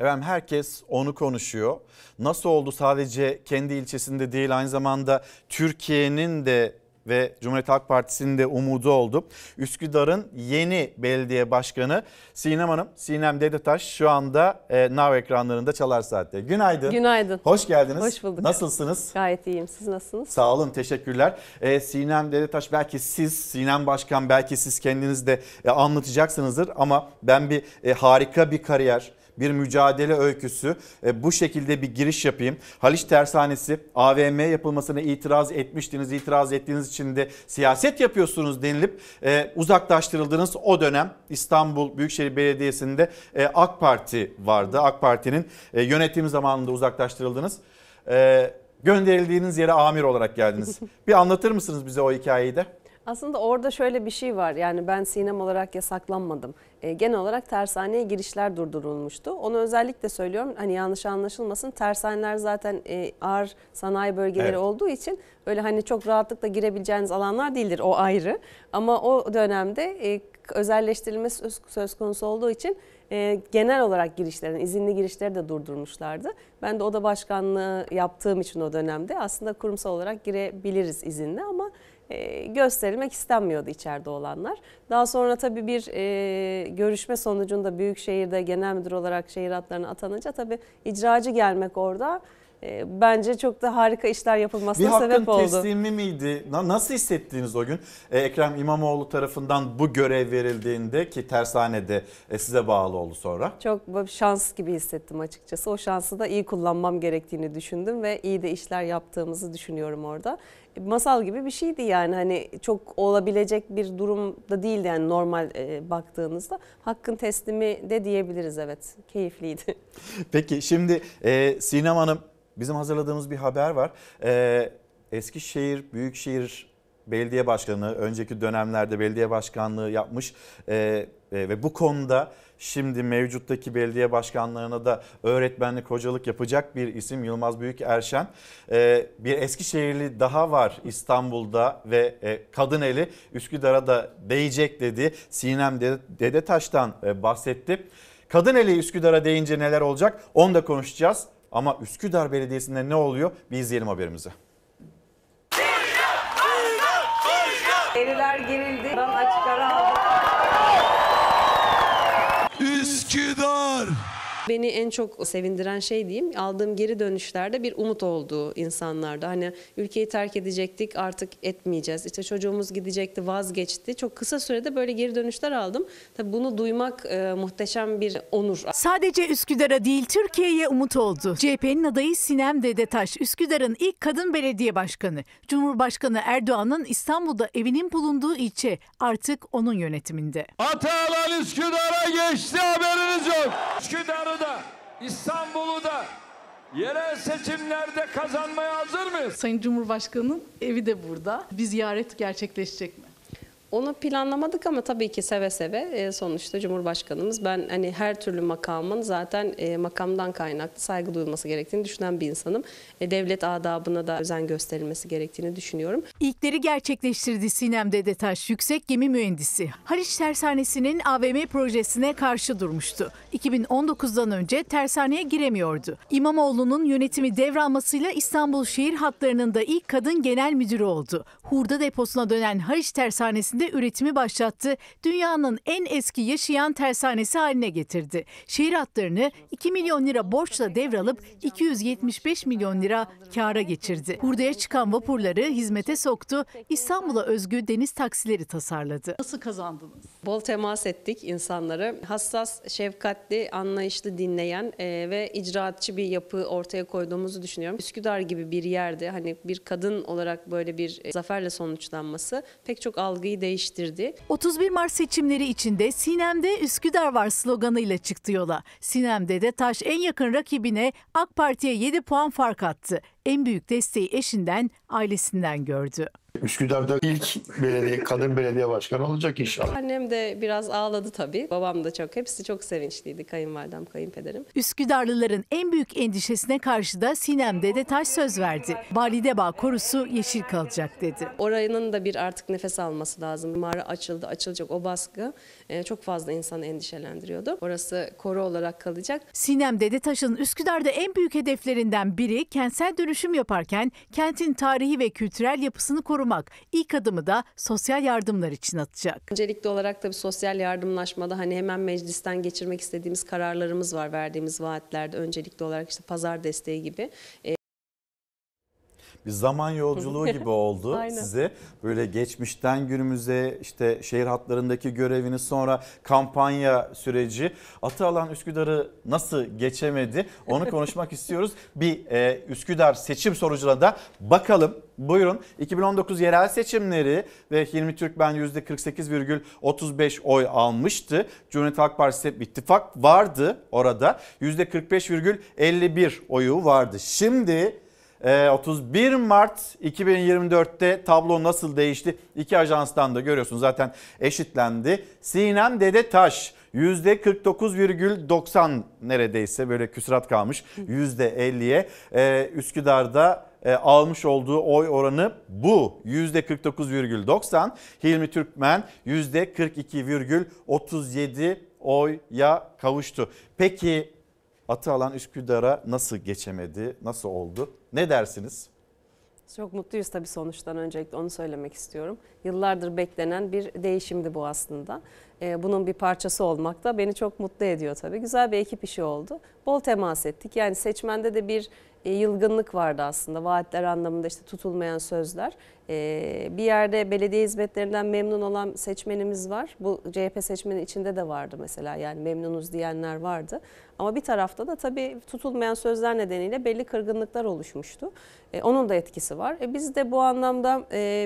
Efendim herkes onu konuşuyor. Nasıl oldu sadece kendi ilçesinde değil aynı zamanda Türkiye'nin de ve Cumhuriyet Halk Partisi'nin de umudu oldu. Üsküdar'ın yeni belediye başkanı Sinem Hanım, Sinem Dedetaş şu anda e, NAV ekranlarında Çalar Saat'te. Günaydın. Günaydın. Hoş geldiniz. Hoş bulduk. Nasılsınız? Gayet iyiyim. Siz nasılsınız? Sağ olun, teşekkürler. E, Sinem Dedetaş belki siz, Sinem Başkan belki siz kendiniz de e, anlatacaksınızdır ama ben bir e, harika bir kariyer, bir mücadele öyküsü. E, bu şekilde bir giriş yapayım. Haliç Tersanesi AVM yapılmasına itiraz etmiştiniz. İtiraz ettiğiniz için de siyaset yapıyorsunuz denilip e, uzaklaştırıldınız. O dönem İstanbul Büyükşehir Belediyesi'nde e, AK Parti vardı. AK Parti'nin e, yönetim zamanında uzaklaştırıldınız. E, gönderildiğiniz yere amir olarak geldiniz. Bir anlatır mısınız bize o hikayeyi de? Aslında orada şöyle bir şey var. Yani ben sinem olarak yasaklanmadım. E, genel olarak tersaneye girişler durdurulmuştu. Onu özellikle söylüyorum. Hani yanlış anlaşılmasın. Tersaneler zaten e, ağır sanayi bölgeleri evet. olduğu için öyle hani çok rahatlıkla girebileceğiniz alanlar değildir. O ayrı. Ama o dönemde e, özelleştirilme söz, söz konusu olduğu için e, genel olarak girişlerin, izinli girişleri de durdurmuşlardı. Ben de oda başkanlığı yaptığım için o dönemde aslında kurumsal olarak girebiliriz izinli ama e, gösterilmek istenmiyordu içeride olanlar. Daha sonra tabii bir e, görüşme sonucunda Büyükşehir'de genel müdür olarak şehir hatlarına atanınca tabii icracı gelmek orada ee, bence çok da harika işler yapılmasına bir sebep oldu. Bir hakkın teslimi miydi? nasıl hissettiniz o gün? Ee, Ekrem İmamoğlu tarafından bu görev verildiğinde ki tersanede e, size bağlı oldu sonra. Çok şans gibi hissettim açıkçası. O şansı da iyi kullanmam gerektiğini düşündüm ve iyi de işler yaptığımızı düşünüyorum orada. E, masal gibi bir şeydi yani hani çok olabilecek bir durum da değildi yani normal e, baktığınızda. Hakkın teslimi de diyebiliriz evet. Keyifliydi. Peki şimdi e, Sinem Hanım Bizim hazırladığımız bir haber var. Ee, Eskişehir Büyükşehir Belediye Başkanı, önceki dönemlerde belediye başkanlığı yapmış ee, e, ve bu konuda şimdi mevcuttaki belediye başkanlarına da öğretmenlik, hocalık yapacak bir isim Yılmaz Büyük Erşen. E, bir Eskişehirli daha var İstanbul'da ve e, kadın eli Üsküdar'a da değecek dedi. Sinem Dedetaş'tan e, bahsetti. Kadın eli Üsküdar'a değince neler olacak onu da konuşacağız. Ama Üsküdar Belediyesi'nde ne oluyor? Bir izleyelim haberimizi. Beni en çok sevindiren şey diyeyim aldığım geri dönüşlerde bir umut olduğu insanlarda. Hani ülkeyi terk edecektik artık etmeyeceğiz. İşte çocuğumuz gidecekti vazgeçti. Çok kısa sürede böyle geri dönüşler aldım. Tabii bunu duymak e, muhteşem bir onur. Sadece Üsküdar'a değil Türkiye'ye umut oldu. CHP'nin adayı Sinem Dedetaş, Üsküdar'ın ilk kadın belediye başkanı. Cumhurbaşkanı Erdoğan'ın İstanbul'da evinin bulunduğu ilçe artık onun yönetiminde. Atalan Üsküdar'a geçti abi. İstanbul'u da yerel seçimlerde kazanmaya hazır mıyız? Sayın Cumhurbaşkanı'nın evi de burada. Bir ziyaret gerçekleşecek onu planlamadık ama tabii ki seve seve e, sonuçta Cumhurbaşkanımız ben hani her türlü makamın zaten e, makamdan kaynaklı saygı duyulması gerektiğini düşünen bir insanım. E, devlet adabına da özen gösterilmesi gerektiğini düşünüyorum. İlkleri gerçekleştirdi Sinem Dedetaş yüksek gemi mühendisi. Haliç Tersanesi'nin AVM projesine karşı durmuştu. 2019'dan önce tersaneye giremiyordu. İmamoğlu'nun yönetimi devralmasıyla İstanbul şehir hatlarının da ilk kadın genel müdürü oldu. Hurda deposuna dönen Haliç Tersanesi Üniversitesi'nde üretimi başlattı. Dünyanın en eski yaşayan tersanesi haline getirdi. Şehir hatlarını 2 milyon lira borçla devralıp 275 milyon lira kâra geçirdi. Hurdaya çıkan vapurları hizmete soktu. İstanbul'a özgü deniz taksileri tasarladı. Nasıl kazandınız? Bol temas ettik insanları. Hassas, şefkatli, anlayışlı dinleyen e, ve icraatçı bir yapı ortaya koyduğumuzu düşünüyorum. Üsküdar gibi bir yerde hani bir kadın olarak böyle bir e, zaferle sonuçlanması pek çok algıyı değiştirdi. 31 Mart seçimleri içinde Sinem'de Üsküdar var sloganıyla çıktı yola. Sinem'de de Taş en yakın rakibine AK Parti'ye 7 puan fark attı. En büyük desteği eşinden, ailesinden gördü. Üsküdar'da ilk belediye, kadın belediye başkanı olacak inşallah. Annem de biraz ağladı tabii. Babam da çok. Hepsi çok sevinçliydi. Kayınvalidem, kayınpederim. Üsküdarlıların en büyük endişesine karşı da Sinem Dede Taş söz verdi. Validebağ korusu yeşil kalacak dedi. Orayının da bir artık nefes alması lazım. Mağara açıldı, açılacak o baskı e, çok fazla insanı endişelendiriyordu. Orası koru olarak kalacak. Sinem Dede Taş'ın Üsküdar'da en büyük hedeflerinden biri kentsel dönüşüm yaparken kentin tarihi ve kültürel yapısını korumak korumak. İlk adımı da sosyal yardımlar için atacak. Öncelikli olarak tabii sosyal yardımlaşmada hani hemen meclisten geçirmek istediğimiz kararlarımız var verdiğimiz vaatlerde. Öncelikli olarak işte pazar desteği gibi e, bir zaman yolculuğu gibi oldu Aynen. size. Böyle geçmişten günümüze işte şehir hatlarındaki görevini sonra kampanya süreci. Alan Üsküdar'ı nasıl geçemedi onu konuşmak istiyoruz. Bir e, Üsküdar seçim sonucuna da bakalım. Buyurun 2019 yerel seçimleri ve Hilmi Türkmen %48,35 oy almıştı. Cumhuriyet Halk Partisi ittifak vardı orada. %45,51 oyu vardı. Şimdi 31 ee, Mart 2024'te tablo nasıl değişti? İki ajanstan da görüyorsun zaten eşitlendi. Sinem Dede Taş %49,90 neredeyse böyle küsurat kalmış %50'ye. E, ee, Üsküdar'da e, almış olduğu oy oranı bu. %49,90. Hilmi Türkmen %42,37 oya kavuştu. Peki atı alan Üsküdar'a nasıl geçemedi, nasıl oldu? Ne dersiniz? Çok mutluyuz tabii sonuçtan öncelikle onu söylemek istiyorum. Yıllardır beklenen bir değişimdi bu aslında. Ee, bunun bir parçası olmak da beni çok mutlu ediyor tabii. Güzel bir ekip işi oldu. Bol temas ettik. Yani seçmende de bir e, yılgınlık vardı aslında. Vaatler anlamında işte tutulmayan sözler. E, bir yerde belediye hizmetlerinden memnun olan seçmenimiz var. Bu CHP seçmenin içinde de vardı mesela yani memnunuz diyenler vardı. Ama bir tarafta da tabii tutulmayan sözler nedeniyle belli kırgınlıklar oluşmuştu. E, onun da etkisi var. Biz de bu anlamda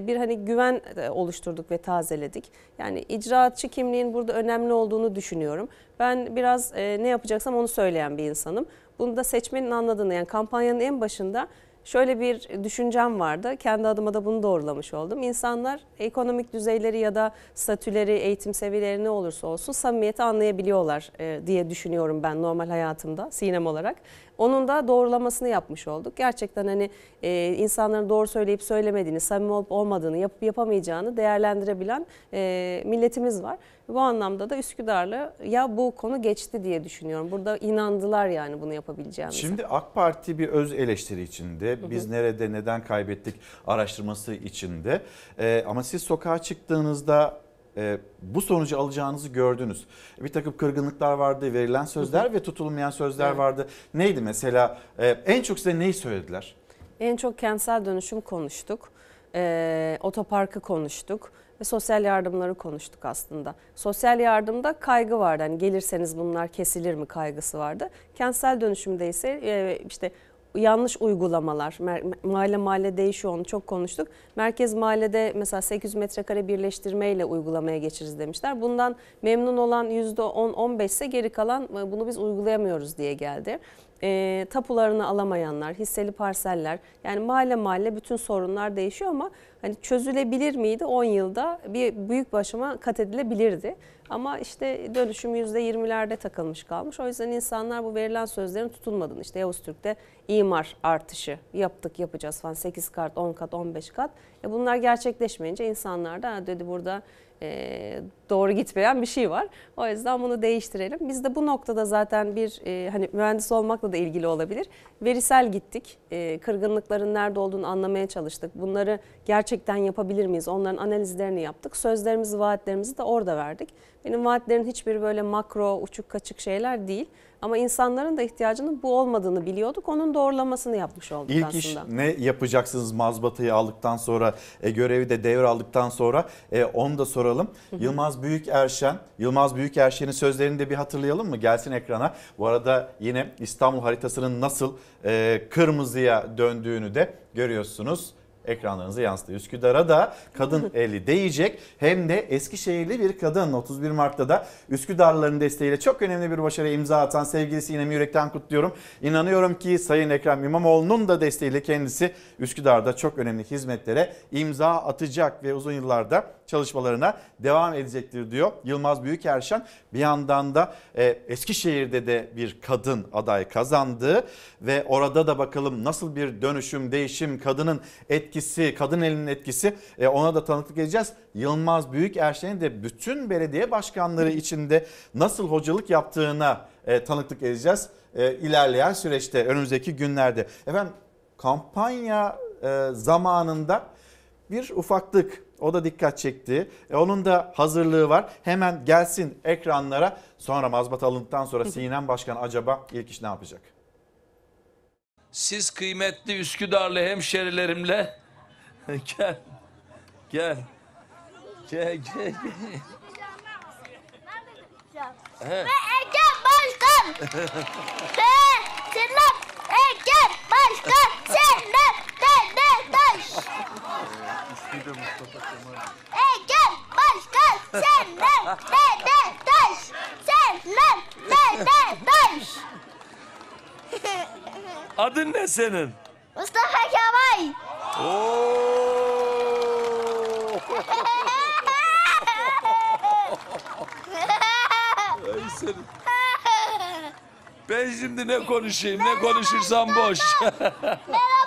bir hani güven oluşturduk ve tazeledik. Yani icraatçı kimliğin burada önemli olduğunu düşünüyorum. Ben biraz e, ne yapacaksam onu söyleyen bir insanım. Bunu da seçmenin anladığını yani kampanyanın en başında şöyle bir düşüncem vardı. Kendi adıma da bunu doğrulamış oldum. İnsanlar ekonomik düzeyleri ya da statüleri, eğitim seviyeleri ne olursa olsun samimiyeti anlayabiliyorlar e, diye düşünüyorum ben normal hayatımda sinem olarak. Onun da doğrulamasını yapmış olduk. Gerçekten hani e, insanların doğru söyleyip söylemediğini, samimi olup olmadığını, yapıp yapamayacağını değerlendirebilen e, milletimiz var. Bu anlamda da Üsküdar'la ya bu konu geçti diye düşünüyorum. Burada inandılar yani bunu yapabileceğimize. Şimdi AK Parti bir öz eleştiri içinde. Biz hı hı. nerede neden kaybettik araştırması içinde. Ee, ama siz sokağa çıktığınızda e, bu sonucu alacağınızı gördünüz. E, bir takım kırgınlıklar vardı, verilen sözler ve tutulmayan sözler evet. vardı. Neydi mesela? E, en çok size neyi söylediler? En çok kentsel dönüşüm konuştuk, e, otoparkı konuştuk ve sosyal yardımları konuştuk aslında. Sosyal yardımda kaygı vardı. Hani gelirseniz bunlar kesilir mi kaygısı vardı. Kentsel dönüşümde ise e, işte yanlış uygulamalar. Mahalle mahalle değişiyor onu çok konuştuk. Merkez mahallede mesela 800 metrekare birleştirmeyle uygulamaya geçiriz demişler. Bundan memnun olan %10-15 ise geri kalan e, bunu biz uygulayamıyoruz diye geldi e, tapularını alamayanlar, hisseli parseller yani mahalle mahalle bütün sorunlar değişiyor ama hani çözülebilir miydi 10 yılda bir büyük başıma kat edilebilirdi. Ama işte dönüşüm %20'lerde takılmış kalmış. O yüzden insanlar bu verilen sözlerin tutulmadığını işte Yavuz Türk'te imar artışı yaptık yapacağız falan 8 kat 10 kat 15 kat. E bunlar gerçekleşmeyince insanlar da dedi burada e, doğru gitmeyen bir şey var. O yüzden bunu değiştirelim. Biz de bu noktada zaten bir e, hani mühendis olmakla da ilgili olabilir. Verisel gittik. E, kırgınlıkların nerede olduğunu anlamaya çalıştık. Bunları gerçekten yapabilir miyiz? Onların analizlerini yaptık. Sözlerimizi, vaatlerimizi de orada verdik. Benim vaatlerin hiçbir böyle makro, uçuk kaçık şeyler değil. Ama insanların da ihtiyacının bu olmadığını biliyorduk. Onun doğrulamasını yapmış olduk İlk aslında. İlk iş ne yapacaksınız mazbatayı aldıktan sonra, e, görevi de devraldıktan sonra e, onu da soralım. Yılmaz Büyük Erşen, Yılmaz Büyük Erşen'in sözlerini de bir hatırlayalım mı? Gelsin ekrana. Bu arada yine İstanbul haritasının nasıl e, kırmızıya döndüğünü de görüyorsunuz ekranlarınıza yansıdı. Üsküdar'a da kadın eli değecek hem de Eskişehirli bir kadın 31 Mart'ta da Üsküdarların desteğiyle çok önemli bir başarıya imza atan sevgilisi İnemi Yürek'ten kutluyorum. İnanıyorum ki Sayın Ekrem İmamoğlu'nun da desteğiyle kendisi Üsküdar'da çok önemli hizmetlere imza atacak ve uzun yıllarda çalışmalarına devam edecektir diyor Yılmaz Büyükerşen. Bir yandan da e, Eskişehir'de de bir kadın aday kazandı ve orada da bakalım nasıl bir dönüşüm, değişim, kadının etkisi, kadın elinin etkisi e, ona da tanıklık edeceğiz. Yılmaz Büyükerşen'in de bütün belediye başkanları içinde nasıl hocalık yaptığına e, tanıklık edeceğiz e, ilerleyen süreçte önümüzdeki günlerde. Efendim kampanya e, zamanında bir ufaklık. O da dikkat çekti. E, onun da hazırlığı var. Hemen gelsin ekranlara. Sonra mazbat alındıktan sonra Sinem Başkan acaba ilk iş ne yapacak? Siz kıymetli Üsküdarlı hemşerilerimle gel gel gel gel. gel. Eken Başkan! Sen, Sinan Başkan! Sen, ne, ne, ne, taş! Haydi Mustafa Kemal. Ege başkan senden Beşiktaş. Senden Beşiktaş. Adın ne senin? Mustafa Kemal. Oo. Ay senin. Ben şimdi ne konuşayım, ne konuşursam boş.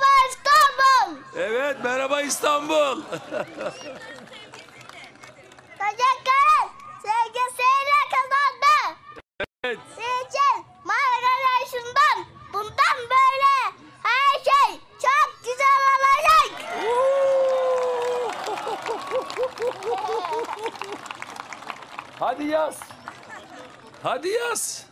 Evet merhaba İstanbul. Çocuklar sevgi seyre kazandı. Evet. Sizce mağara yaşından bundan böyle her şey çok güzel olacak. Hadi yaz. Hadi yaz.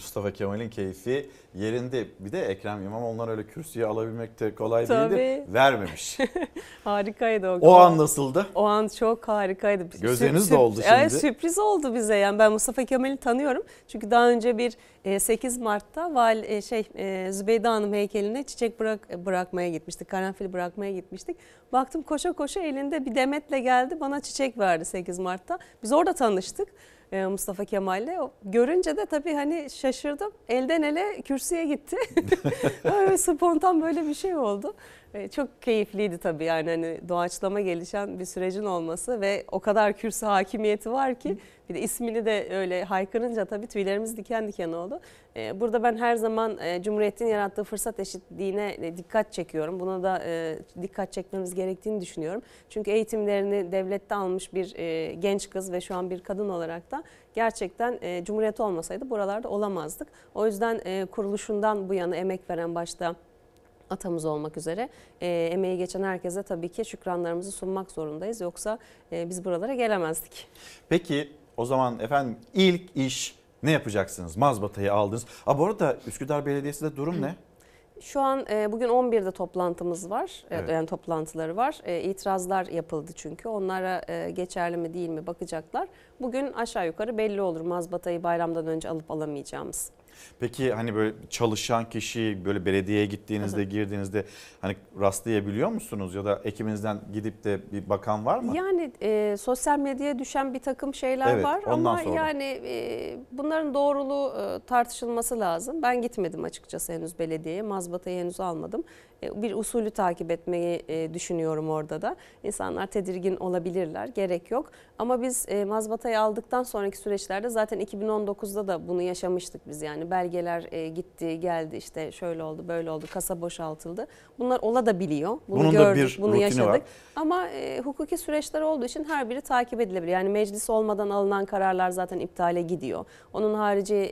Mustafa Kemal'in keyfi yerinde. Bir de Ekrem İmamoğlu'ndan öyle kürsüye alabilmek de kolay Tabii. değildi. Vermemiş. harikaydı o. O an nasıldı? O an çok harikaydı. Gözleriniz Sürp- doldu şimdi. Yani sürpriz oldu bize. Yani ben Mustafa Kemal'i tanıyorum. Çünkü daha önce bir 8 e, Mart'ta Val e, şey e, Zübeyde Hanım heykeline çiçek bırak bırakmaya gitmiştik. Karanfil bırakmaya gitmiştik. Baktım koşa koşa elinde bir demetle geldi. Bana çiçek verdi 8 Mart'ta. Biz orada tanıştık. E, Mustafa Kemal'le. Görünce de tabii hani şaşırdım. Elden ele kürsüye gitti. böyle spontan böyle bir şey oldu. E, çok keyifliydi tabii yani hani doğaçlama gelişen bir sürecin olması ve o kadar kürsü hakimiyeti var ki bir de ismini de öyle haykırınca tabii tüylerimiz diken diken oldu. E, burada ben her zaman e, Cumhuriyet'in yarattığı fırsat eşitliğine dikkat çekiyorum. Buna da dikkat çekmemiz gerektiğini düşünüyorum. Çünkü eğitimlerini devlette almış bir genç kız ve şu an bir kadın olarak da gerçekten Cumhuriyet olmasaydı buralarda olamazdık. O yüzden kuruluşundan bu yana emek veren başta atamız olmak üzere e, emeği geçen herkese tabii ki şükranlarımızı sunmak zorundayız. Yoksa e, biz buralara gelemezdik. Peki o zaman efendim ilk iş ne yapacaksınız? Mazbatayı aldınız. Aa, bu arada Üsküdar Belediyesi'de durum ne? Şu an e, bugün 11'de toplantımız var. E, evet. Yani toplantıları var. E, itirazlar yapıldı çünkü. Onlara geçerli mi değil mi bakacaklar. Bugün aşağı yukarı belli olur mazbatayı bayramdan önce alıp alamayacağımız. Peki hani böyle çalışan kişi böyle belediyeye gittiğinizde girdiğinizde hani rastlayabiliyor musunuz ya da ekibinizden gidip de bir bakan var mı? Yani e, sosyal medyaya düşen bir takım şeyler Evet, var ondan ama sonra. yani e, bunların doğruluğu e, tartışılması lazım. Ben gitmedim açıkçası henüz belediyeye mazbatayı henüz almadım. E, bir usulü takip etmeyi e, düşünüyorum orada da. İnsanlar tedirgin olabilirler, gerek yok. Ama biz e, mazbatayı aldıktan sonraki süreçlerde zaten 2019'da da bunu yaşamıştık biz yani. Belgeler gitti, geldi işte şöyle oldu, böyle oldu, kasa boşaltıldı. Bunlar ola da biliyor. Bunu Bunun gördük, bunu yaşadık. Var. Ama hukuki süreçler olduğu için her biri takip edilebilir. Yani meclis olmadan alınan kararlar zaten iptale gidiyor. Onun harici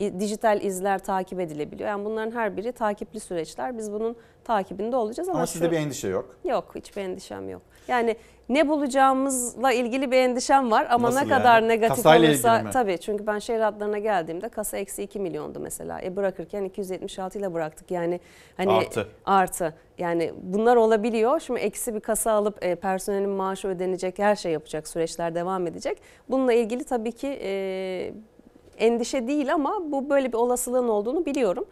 dijital izler takip edilebiliyor. Yani bunların her biri takipli süreçler. Biz bunun takibinde olacağız ama, ama sizde şu, bir endişe yok. Yok, hiçbir endişem yok. Yani ne bulacağımızla ilgili bir endişem var ama Nasıl ne yani? kadar negatif Kasayla olursa tabii çünkü ben şehir adlarına geldiğimde kasa eksi 2 milyondu mesela. E bırakırken 276 ile bıraktık yani hani artı. artı. Yani bunlar olabiliyor. Şimdi eksi bir kasa alıp e, personelin maaşı ödenecek, her şey yapacak, süreçler devam edecek. Bununla ilgili tabii ki e, endişe değil ama bu böyle bir olasılığın olduğunu biliyorum.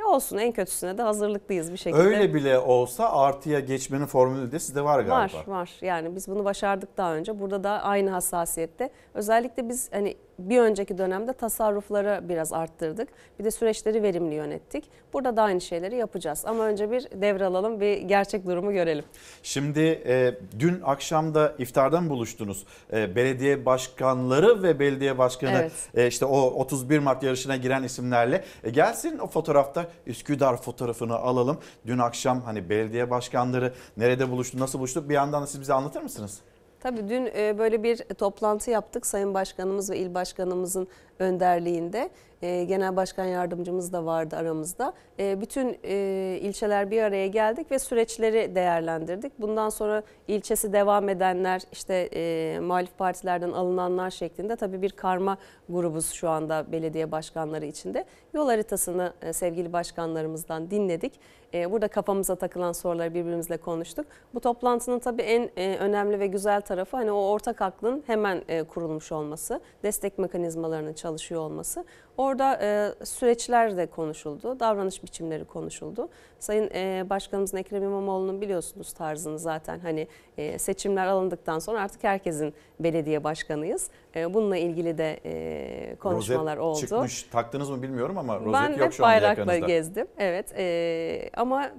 E olsun en kötüsüne de hazırlıklıyız bir şekilde. Öyle bile olsa artıya geçmenin formülü de sizde var galiba. Var var yani biz bunu başardık daha önce. Burada da aynı hassasiyette. Özellikle biz hani bir önceki dönemde tasarrufları biraz arttırdık. Bir de süreçleri verimli yönettik. Burada da aynı şeyleri yapacağız. Ama önce bir devralalım bir gerçek durumu görelim. Şimdi e, dün akşam da iftardan buluştunuz. E, belediye başkanları ve belediye başkanı evet. e, işte o 31 Mart yarışına giren isimlerle. E, gelsin o fotoğrafta arkadaşlar Üsküdar fotoğrafını alalım. Dün akşam hani belediye başkanları nerede buluştu, nasıl buluştu bir yandan da siz bize anlatır mısınız? Tabii dün e, böyle bir toplantı yaptık Sayın Başkanımız ve İl Başkanımızın önderliğinde. Ee, genel Başkan Yardımcımız da vardı aramızda. Ee, bütün e, ilçeler bir araya geldik ve süreçleri değerlendirdik. Bundan sonra ilçesi devam edenler işte e, muhalif partilerden alınanlar şeklinde tabii bir karma grubuz şu anda belediye başkanları içinde. Yol haritasını e, sevgili başkanlarımızdan dinledik. E, burada kafamıza takılan soruları birbirimizle konuştuk. Bu toplantının tabii en önemli ve güzel tarafı hani o ortak aklın hemen kurulmuş olması, destek mekanizmalarının çalışıyor olması. Orada orada e, süreçler de konuşuldu, davranış biçimleri konuşuldu. Sayın e, Başkanımızın Ekrem İmamoğlu'nun biliyorsunuz tarzını zaten hani e, seçimler alındıktan sonra artık herkesin belediye başkanıyız. E, bununla ilgili de e, konuşmalar rozet oldu. çıkmış, taktınız mı bilmiyorum ama rozet ben yok şu an ekranınızda. Ben hep bayrakla gezdim, evet. E, ama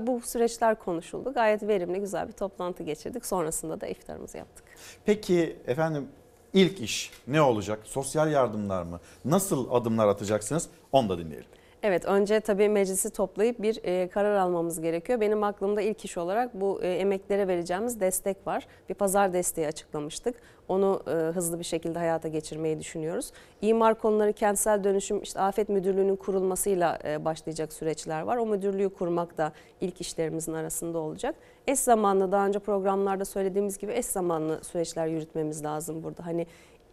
bu süreçler konuşuldu. Gayet verimli, güzel bir toplantı geçirdik. Sonrasında da iftarımızı yaptık. Peki efendim ilk iş ne olacak? Sosyal yardımlar mı? Nasıl adımlar atacaksınız? Onu da dinleyelim. Evet önce tabii meclisi toplayıp bir e, karar almamız gerekiyor. Benim aklımda ilk iş olarak bu e, emeklere vereceğimiz destek var. Bir pazar desteği açıklamıştık. Onu e, hızlı bir şekilde hayata geçirmeyi düşünüyoruz. İmar konuları kentsel dönüşüm işte afet müdürlüğünün kurulmasıyla e, başlayacak süreçler var. O müdürlüğü kurmak da ilk işlerimizin arasında olacak. Eş zamanlı daha önce programlarda söylediğimiz gibi eş zamanlı süreçler yürütmemiz lazım burada. Hani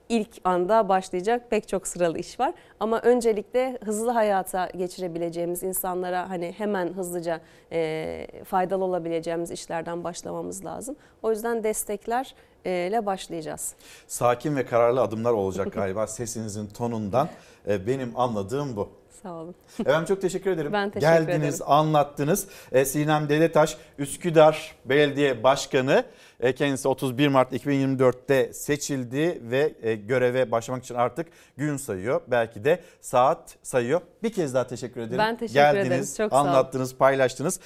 ilk anda başlayacak pek çok sıralı iş var. Ama öncelikle hızlı hayata geçirebileceğimiz insanlara hani hemen hızlıca e, faydalı olabileceğimiz işlerden başlamamız lazım. O yüzden destekler e, ile başlayacağız. Sakin ve kararlı adımlar olacak galiba sesinizin tonundan e, benim anladığım bu. Sağ olun. Efendim çok teşekkür ederim. Ben teşekkür Geldiniz, ederim. Geldiniz, anlattınız. E, Sinem Dedetaş, Üsküdar Belediye Başkanı. E, kendisi 31 Mart 2024'te seçildi ve e, göreve başlamak için artık gün sayıyor. Belki de saat sayıyor. Bir kez daha teşekkür ederim. Ben teşekkür Geldiniz, ederim. Çok sağ olun. paylaştınız.